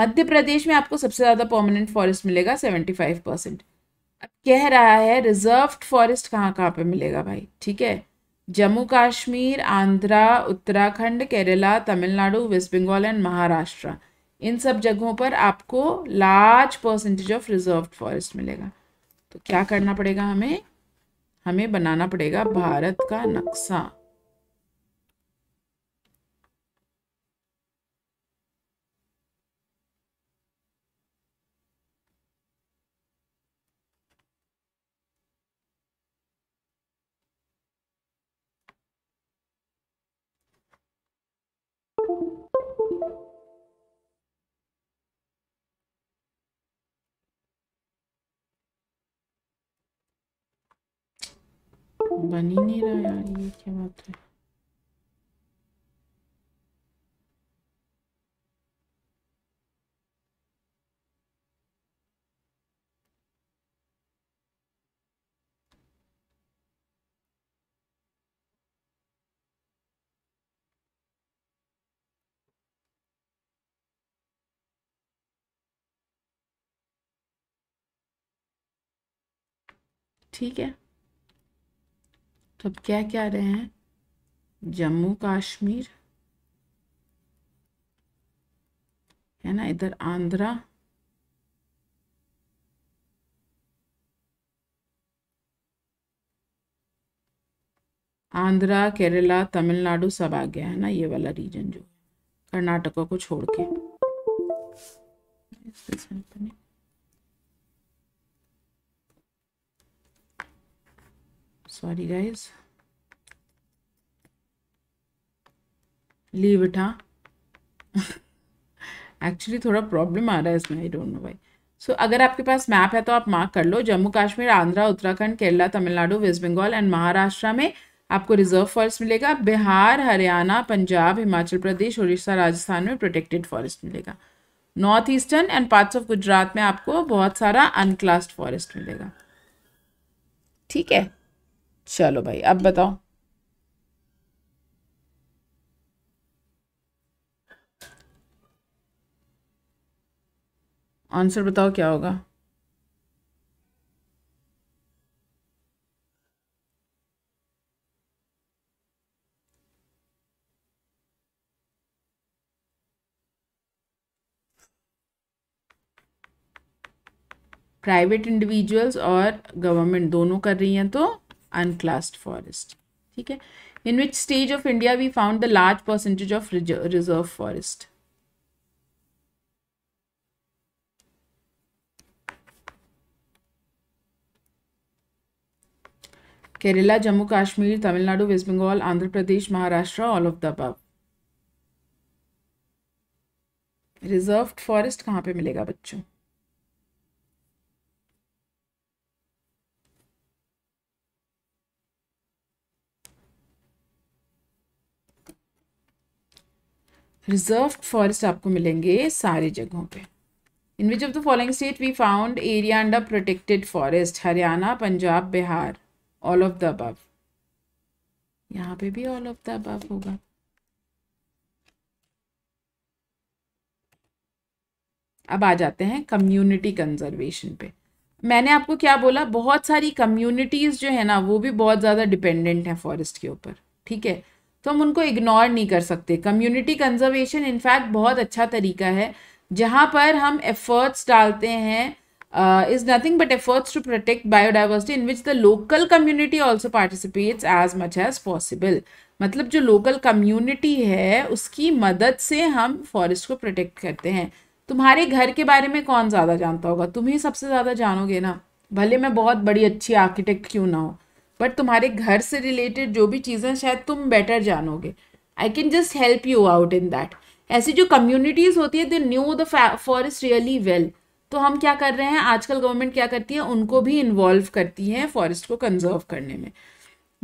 Madhya Pradesh में आपको सबसे ज़्यादा परमानेंट फॉरेस्ट मिलेगा सेवेंटी फाइव परसेंट अब कह रहा है रिजर्व फॉरेस्ट कहाँ कहाँ पे मिलेगा भाई ठीक है जम्मू कश्मीर आंध्रा उत्तराखंड केरला तमिलनाडु वेस्ट बंगाल एंड महाराष्ट्र इन सब जगहों पर आपको large percentage of reserve forest मिलेगा तो क्या करना पड़ेगा हमें हमें बनाना पड़ेगा भारत का नक्शा 만인이라 이렇게 맞아요. ठीक है तो अब क्या क्या रहे हैं जम्मू कश्मीर है ना इधर आंध्रा आंध्रा केरला तमिलनाडु सब आ गया है ना ये वाला रीजन जो कर्नाटका को छोड़ के सॉरी गाइज ली बिठा एक्चुअली थोड़ा प्रॉब्लम आ रहा है इसमें आई डोंट नो भाई सो अगर आपके पास मैप है तो आप मार्क कर लो जम्मू कश्मीर आंध्रा उत्तराखंड केरला तमिलनाडु वेस्ट बंगाल एंड महाराष्ट्र में आपको रिजर्व फॉरेस्ट मिलेगा बिहार हरियाणा पंजाब हिमाचल प्रदेश उड़ीसा राजस्थान में प्रोटेक्टेड फॉरेस्ट मिलेगा north eastern and parts of Gujarat में आपको बहुत सारा अनक्लास्ड फॉरेस्ट मिलेगा ठीक है चलो भाई अब बताओ आंसर बताओ क्या होगा प्राइवेट इंडिविजुअल्स और गवर्नमेंट दोनों कर रही हैं तो unclassed forest ठीक है in which state of India we found the large percentage of reserve forest Kerala Jammu Kashmir Tamil Nadu West Bengal Andhra Pradesh Maharashtra all of the above reserve forest कहाँ पे मिलेगा बच्चों रिजर्व फॉरेस्ट आपको मिलेंगे सारी जगहों पे in which of the following state we found area under protected forest Haryana Punjab Bihar all of the अब यहाँ पे भी ऑल ऑफ द अब होगा अब आ जाते हैं कम्युनिटी कंजर्वेशन पे मैंने आपको क्या बोला बहुत सारी कम्युनिटीज़ जो है ना वो भी बहुत ज़्यादा डिपेंडेंट हैं फॉरेस्ट के ऊपर ठीक है तो हम उनको इग्नोर नहीं कर सकते कम्युनिटी कंजर्वेशन इनफैक्ट बहुत अच्छा तरीका है जहाँ पर हम एफर्ट्स डालते हैं is nothing but efforts to protect biodiversity in which the local community also participates as much as possible मतलब जो लोकल कम्युनिटी है उसकी मदद से हम फॉरेस्ट को प्रोटेक्ट करते हैं तुम्हारे घर के बारे में कौन ज़्यादा जानता होगा तुम ही सबसे ज़्यादा जानोगे ना भले मैं बहुत बड़ी अच्छी आर्किटेक्ट क्यों ना हो बट तुम्हारे घर से रिलेटेड जो भी चीज़ें शायद तुम बेटर जानोगे I can just help you out in that ऐसी जो कम्युनिटीज़ होती है they knew the forest really well तो हम क्या कर रहे हैं आजकल गवर्नमेंट क्या करती है उनको भी इन्वॉल्व करती है फॉरेस्ट को कंजर्व करने में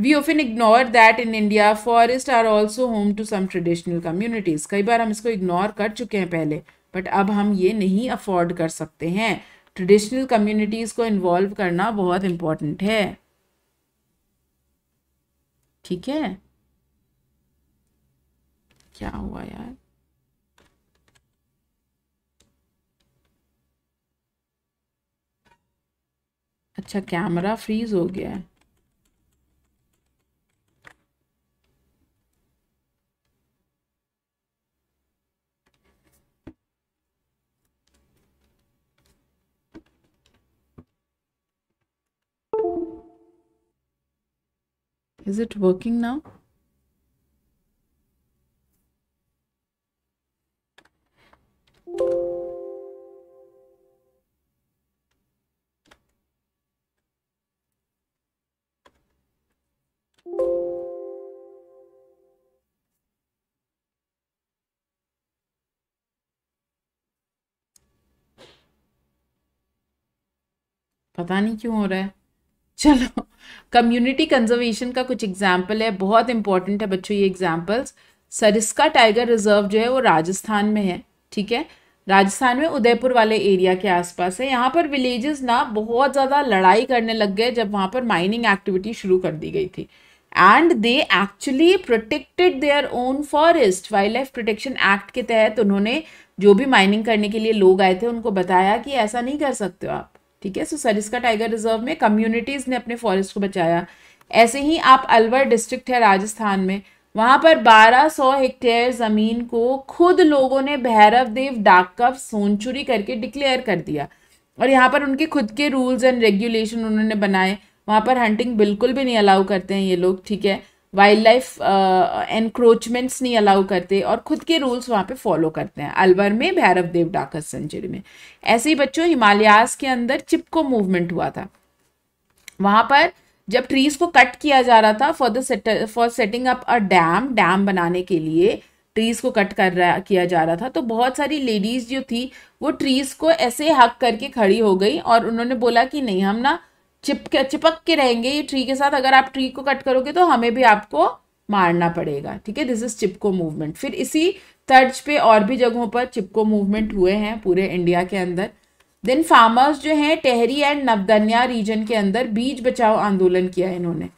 we in ignore that in India forest are also home to some traditional communities कई बार हम इसको इग्नोर कर चुके हैं पहले बट अब हम ये नहीं अफोर्ड कर सकते हैं ट्रेडिशनल कम्युनिटीज़ को इन्वॉल्व करना बहुत इम्पॉर्टेंट है ठीक है क्या हुआ यार अच्छा कैमरा फ्रीज हो गया है Is it working now? पता नहीं क्यों हो रहा है चलो कम्युनिटी कंजर्वेशन का कुछ एग्जाम्पल है बहुत इंपॉर्टेंट है बच्चों ये एग्जाम्पल्स सरिस्का टाइगर रिजर्व जो है वो राजस्थान में है ठीक है राजस्थान में उदयपुर वाले एरिया के आसपास है यहाँ पर विलेजेस ना बहुत ज़्यादा लड़ाई करने लग गए जब वहाँ पर माइनिंग एक्टिविटी शुरू कर दी गई थी and they actually protected their own forest wild life protection act के तहत उन्होंने जो भी माइनिंग करने के लिए लोग आए थे उनको बताया कि ऐसा नहीं कर सकते हो आप ठीक है सो सरिस्का टाइगर रिजर्व में कम्युनिटीज़ ने अपने फॉरेस्ट को बचाया ऐसे ही आप अलवर डिस्ट्रिक्ट है राजस्थान में वहाँ पर 1200 हेक्टेयर ज़मीन को खुद लोगों ने भैरव देव डाकव सोनचुरी करके डिक्लेयर कर दिया और यहाँ पर उनके खुद के रूल्स एंड रेगुलेशन उन्होंने बनाए वहाँ पर हंटिंग बिल्कुल भी नहीं अलाउ करते हैं ये लोग ठीक है वाइल्ड लाइफ एनक्रोचमेंट्स नहीं अलाउ करते और खुद के रूल्स वहाँ पे फॉलो करते हैं अलवर में भैरव देव डाकर सेंचुरी में ऐसे ही बच्चों हिमालयास के अंदर चिपको मूवमेंट हुआ था वहाँ पर जब ट्रीज को कट किया जा रहा था for the for setting up a dam dam बनाने के लिए ट्रीज को कट कर रहा किया जा रहा था तो बहुत सारी लेडीज जो थी वो ट्रीज को ऐसे हक करके खड़ी हो गई और उन्होंने बोला कि नहीं हम ना चिपक चिपक के रहेंगे ये ट्री के साथ अगर आप ट्री को कट करोगे तो हमें भी आपको मारना पड़ेगा ठीक है दिस इज चिपको मूवमेंट फिर इसी तर्ज पे और भी जगहों पर चिपको मूवमेंट हुए हैं पूरे इंडिया के अंदर देन फार्मर्स जो हैं टेहरी एंड नवदनिया रीजन के अंदर बीज बचाओ आंदोलन किया है इन्होंने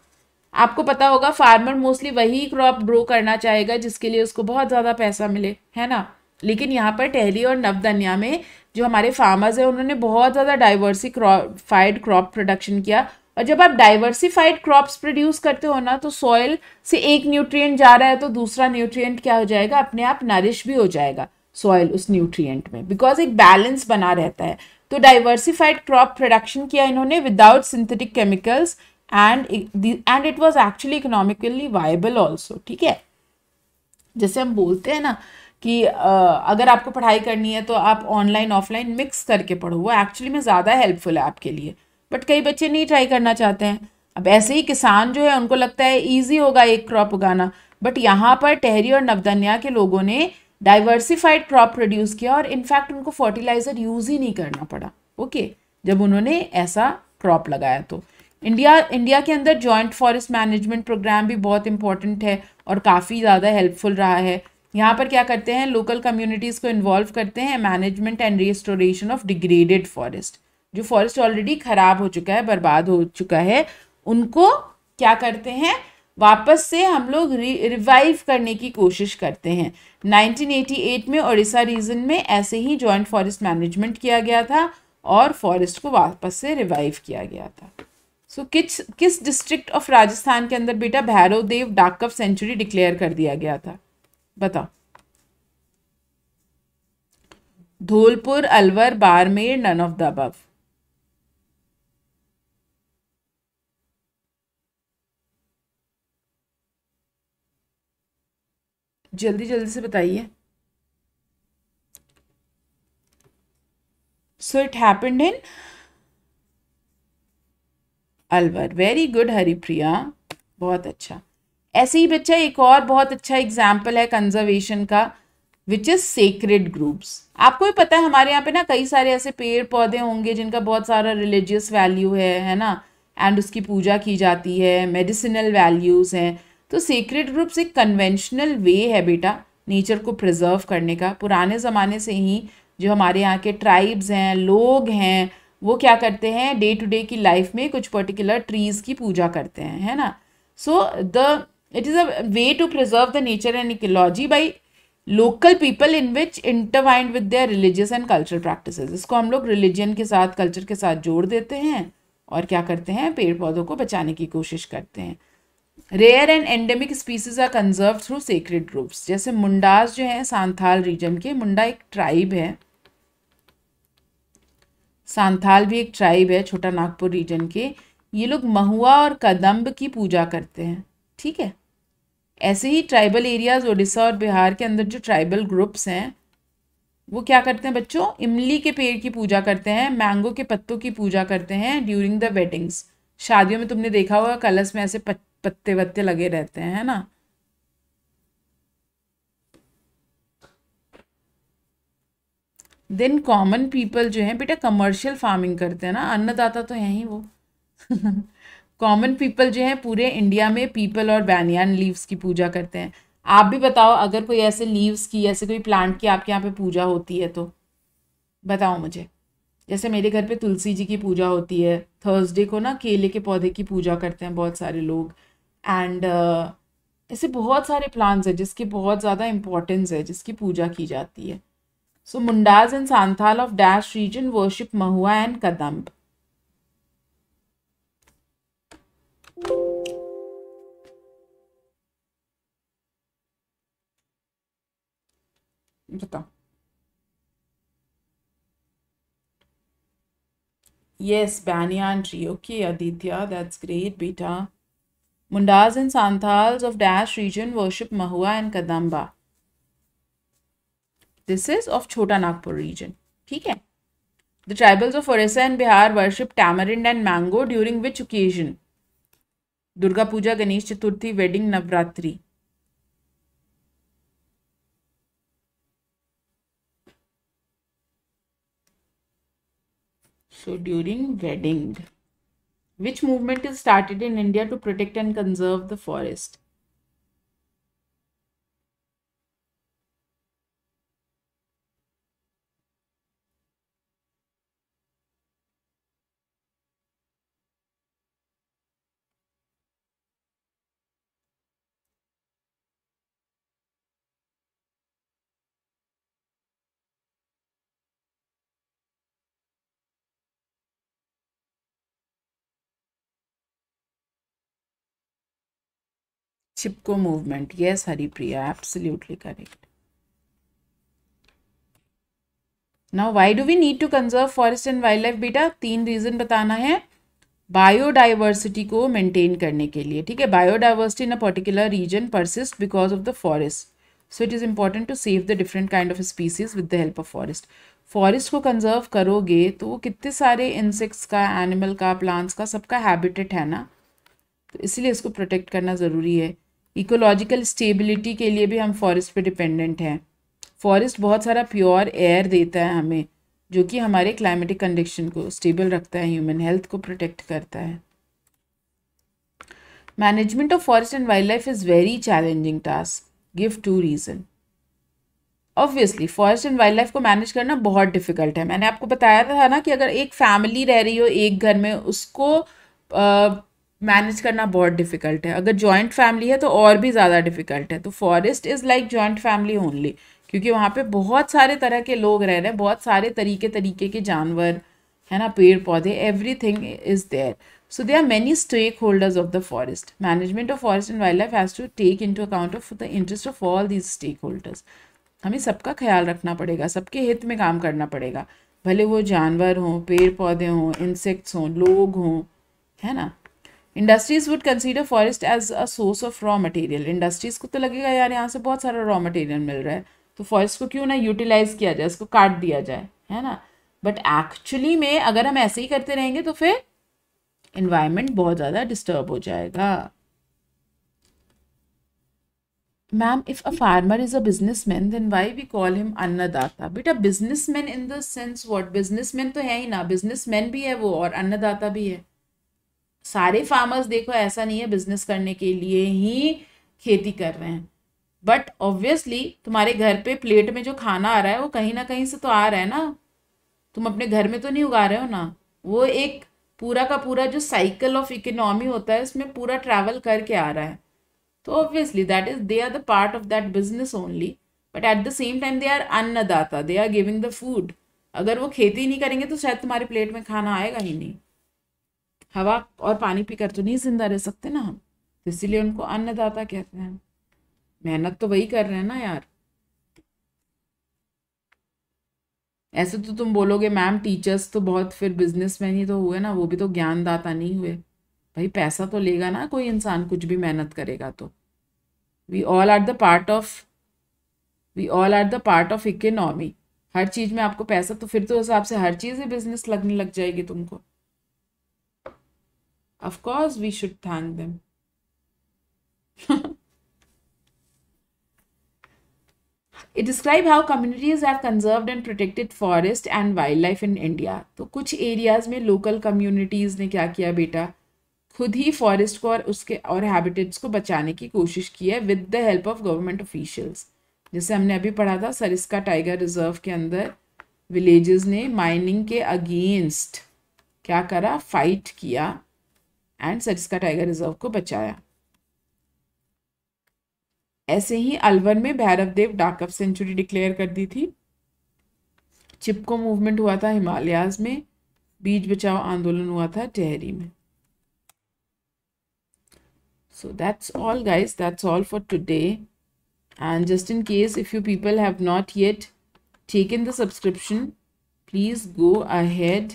आपको पता होगा फार्मर मोस्टली वही क्रॉप ग्रो करना चाहेगा जिसके लिए उसको बहुत ज़्यादा पैसा मिले है ना लेकिन यहाँ पर टहरी और नवदनिया में जो हमारे फार्मर्स हैं उन्होंने बहुत ज़्यादा डाइवर्सिफाइड क्रॉप प्रोडक्शन किया और जब आप डाइवर्सिफाइड क्रॉप्स प्रोड्यूस करते हो ना तो सॉइल से एक न्यूट्रिएंट जा रहा है तो दूसरा न्यूट्रिएंट क्या हो जाएगा अपने आप नरिश भी हो जाएगा सॉइल उस न्यूट्रिएंट में बिकॉज एक बैलेंस बना रहता है तो डाइवर्सिफाइड क्रॉप प्रोडक्शन किया इन्होंने without synthetic chemicals and and it was actually economically viable also ठीक है जैसे हम बोलते हैं ना कि अगर आपको पढ़ाई करनी है तो आप ऑनलाइन ऑफलाइन मिक्स करके पढ़ो वो एक्चुअली में ज़्यादा हेल्पफुल है आपके लिए बट कई बच्चे नहीं ट्राई करना चाहते हैं अब ऐसे ही किसान जो है उनको लगता है ईजी होगा एक क्रॉप उगाना बट यहाँ पर टहरी और नवदन्या के लोगों ने डाइवर्सिफाइड क्रॉप प्रोड्यूस किया और इनफैक्ट उनको फर्टिलाइज़र यूज़ ही नहीं करना पड़ा ओके जब उन्होंने ऐसा क्रॉप लगाया तो इंडिया इंडिया के अंदर जॉइंट फॉरेस्ट मैनेजमेंट प्रोग्राम भी बहुत इंपॉर्टेंट है और काफ़ी ज़्यादा हेल्पफुल रहा है यहाँ पर क्या करते हैं लोकल कम्युनिटीज़ को इन्वॉल्व करते हैं management and restoration of degraded forest जो फॉरेस्ट ऑलरेडी ख़राब हो चुका है बर्बाद हो चुका है उनको क्या करते हैं वापस से हम लोग रिवाइव करने की कोशिश करते हैं 1988 में ओडिशा रीजन में ऐसे ही जॉइंट फॉरेस्ट मैनेजमेंट किया गया था और फॉरेस्ट को वापस से रिवाइव किया गया था सो so, किस किस डिस्ट्रिक्ट ऑफ राजस्थान के अंदर बेटा भैरव देव डाकअप सेंचुरी डिक्लेयर कर दिया गया था बताओ Dholpur Alwar Barmer none of the above जल्दी जल्दी से बताइए so it happened in Alwar very good Haripriya बहुत अच्छा ऐसे ही बच्चा एक और बहुत अच्छा एग्जाम्पल है कंजर्वेशन का विच इज़ सेक्रेड ग्रुप्स आपको भी पता है हमारे यहाँ पे ना कई सारे ऐसे पेड़ पौधे होंगे जिनका बहुत सारा रिलीजियस वैल्यू है है ना एंड उसकी पूजा की जाती है मेडिसिनल वैल्यूज़ हैं तो सेक्रेड ग्रुप्स एक कन्वेंशनल वे है बेटा नेचर को प्रिजर्व करने का पुराने ज़माने से ही जो हमारे यहाँ के ट्राइब्स हैं लोग हैं वो क्या करते हैं डे टू डे की लाइफ में कुछ पर्टिकुलर ट्रीज़ की पूजा करते हैं है ना so the It is a way to preserve the nature and ecology by local people in which intertwined with their religious and culture practice इसको हम लोग रिलीजन के साथ कल्चर के साथ जोड़ देते हैं और क्या करते हैं पेड़ पौधों को बचाने की कोशिश करते हैं rare and endemic species are conserve through sacred groups जैसे मुंडास जो है सांथाल रीजन के मुंडा एक ट्राइब है सांथाल भी एक ट्राइब है छोटा नागपुर रीजन के ये लोग महुआ और कदम्ब की पूजा करते हैं ठीक है ऐसे ही ट्राइबल एरियाज ओडिशा और बिहार के अंदर जो ट्राइबल ग्रुप्स हैं वो क्या करते हैं बच्चों इमली के पेड़ की पूजा करते हैं मैंगो के पत्तों की पूजा करते हैं ड्यूरिंग द वेडिंग्स शादियों में तुमने देखा होगा कलश में ऐसे पत्ते वत्ते लगे रहते हैं है ना देन कॉमन पीपल जो है बेटा कमर्शियल फार्मिंग करते हैं ना अन्नदाता तो हैं ही वो कॉमन पीपल जो हैं पूरे इंडिया में पीपल और बैनियान लीव्स की पूजा करते हैं आप भी बताओ अगर कोई ऐसे लीव्स की ऐसे कोई प्लांट की आपके यहाँ पे पूजा होती है तो बताओ मुझे जैसे मेरे घर पे तुलसी जी की पूजा होती है थर्सडे को ना केले के पौधे की पूजा करते हैं बहुत सारे लोग एंड uh, ऐसे बहुत सारे प्लांट्स हैं जिसकी बहुत ज़्यादा इंपॉर्टेंस है जिसकी पूजा की जाती है so Mundas and Santhal of dash region worship mahua and kadamb बताओ yes banyan tree okay Aditya that's great बेटा Mundas in Santhals of dash region worship mahua and kadamba this is of Chota Nagpur region ठीक है the tribals of Orissa and Bihar worship tamarind and mango during which occasion Durga Puja Ganesh Chaturthi wedding Navratri So during wedding, which movement is started in India to protect and conserve the forest? Movement yes Hari Priya absolutely correct now why do we need to conserve forest and wild life बेटा तीन reason बताना है biodiversity को maintain करने के लिए ठीक है biodiversity in a particular region persist because of the forest so it is important to save the different kind of species with the help of forest forest को कंजर्व करोगे तो वो कितने सारे इंसेक्ट्स का एनिमल का प्लांट्स का सबका हैबिटेट है ना तो इसलिए इसको प्रोटेक्ट करना ज़रूरी है इकोलॉजिकल स्टेबिलिटी के लिए भी हम फॉरेस्ट पे डिपेंडेंट हैं फॉरेस्ट बहुत सारा प्योर एयर देता है हमें जो कि हमारे क्लाइमेटिक कंडीशन को स्टेबल रखता है ह्यूमन हेल्थ को प्रोटेक्ट करता है management of forest and wild life is very challenging task give to reason obviously forest and wild life को मैनेज करना बहुत डिफिकल्ट है मैंने आपको बताया था ना कि अगर एक फैमिली रह रही हो एक घर में उसको मैनेज करना बहुत डिफिकल्ट है अगर जॉइंट फैमिली है तो और भी ज़्यादा डिफिकल्ट है तो forest is like joint family only क्योंकि वहाँ पे बहुत सारे तरह के लोग रह रहे हैं बहुत सारे तरीके तरीके के जानवर है ना पेड़ पौधे everything is there so they are many stakeholders of the forest management of forest and wild life has to take into account of the interest of all these stakeholders हमें सबका ख्याल रखना पड़ेगा सबके हित में काम करना पड़ेगा भले वो जानवर हों पेड़ पौधे हों इंसेक्ट्स हों लोग हों है ना industries would consider forest as a source of raw material industries को तो लगेगा यार यहाँ से बहुत सारा रॉ मटेरियल मिल रहा है तो फॉरेस्ट को क्यों ना यूटिलाइज किया जाए इसको काट दिया जाए है ना बट एक्चुअली में अगर हम ऐसे ही करते रहेंगे तो फिर इन्वायरमेंट बहुत ज़्यादा डिस्टर्ब हो जाएगा ma'am if a farmer is a businessman then why we call him अन्नदाता बेटा बिजनेस मैन इन देंस वॉट बिजनेस मैन तो है ही ना बिजनेस मैन भी है वो और अन्नदाता भी है सारे फार्मर्स देखो ऐसा नहीं है बिजनेस करने के लिए ही खेती कर रहे हैं बट ऑब्वियसली तुम्हारे घर पे प्लेट में जो खाना आ रहा है वो कहीं ना कहीं से तो आ रहा है ना तुम अपने घर में तो नहीं उगा रहे हो ना वो एक पूरा का पूरा जो साइकिल ऑफ इकोनॉमी होता है उसमें पूरा ट्रैवल करके आ रहा है तो obviously that is they are the part of that business only but at the same time they are अन्नदाता they are giving the food अगर वो खेती नहीं करेंगे तो शायद तुम्हारे प्लेट में खाना आएगा ही नहीं हवा और पानी पीकर तो नहीं जिंदा रह सकते ना हम तो इसीलिए उनको अन्नदाता कहते हैं मेहनत तो वही कर रहे हैं ना यार ऐसे तो तुम बोलोगे मैम टीचर्स तो बहुत फिर बिजनेसमैन ही तो हुए ना वो भी तो ज्ञानदाता नहीं हुए भाई पैसा तो लेगा ना कोई इंसान कुछ भी मेहनत करेगा तो we all are the part of we all are the part of economy हर चीज़ में आपको पैसा तो फिर तो हिसाब से हर चीज़ ही बिजनेस लगने लग जाएगी तुमको Of course, we should thank them. it describe how communities have conserved and protected forest and wildlife in India. तो kuch areas mein local communities ne kya kiya beta खुद ही फॉरेस्ट को और उसके और हैबिटेट्स को बचाने की कोशिश की है with the help of government officials जैसे हमने अभी पढ़ा था सरिस्का टाइगर रिजर्व के अंदर विलेजेस ने माइनिंग के अगेंस्ट क्या करा फाइट किया एंड सक्सका टाइगर रिजर्व को बचाया ऐसे ही अलवर में भैरव देव डाकअप सेंचुरी डिक्लेयर कर दी थी चिपको मूवमेंट हुआ था हिमालयाज में बीज बचाओ आंदोलन हुआ था टेहरी में so that's all guys that's all for today and just in case if you people have not yet take in the subscription please go ahead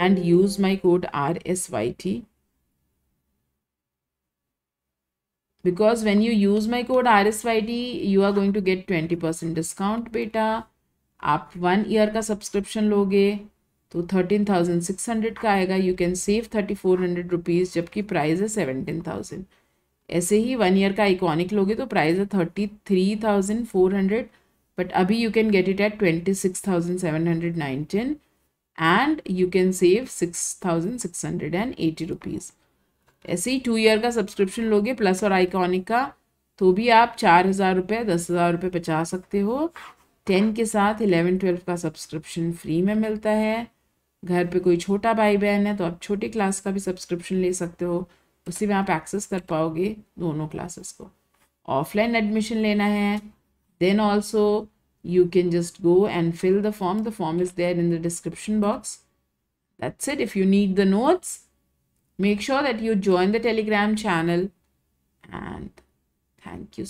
and use my code R S Y T because when you use my code RSYT, you are going to get 20% discount बेटा आप one year का subscription लोगे तो thirteen thousand six hundred का आएगा you can save thirty four hundred rupees जबकि price है seventeen thousand ऐसे ही वन ईयर का इकॉनिक लोगे तो प्राइस है thirty three thousand four hundred but अभी you can get it at twenty six thousand seven hundred nineteen and you can save six thousand six hundred and eighty rupees ऐसे ही two year का subscription लोगे plus और iconic का तो भी आप चार हज़ार रुपये दस हज़ार रुपये बचा सकते हो टेन के साथ इलेवन ट्वेल्व का सब्सक्रिप्शन फ्री में मिलता है घर पे कोई छोटा भाई बहन है तो आप छोटी क्लास का भी सब्सक्रिप्शन ले सकते हो उसी में आप एक्सेस कर पाओगे दोनों क्लासेस को ऑफलाइन एडमिशन लेना है then also you can just go and fill the form the form is there in the description box that's it if you need the notes Make sure that you join the Telegram channel and thank you.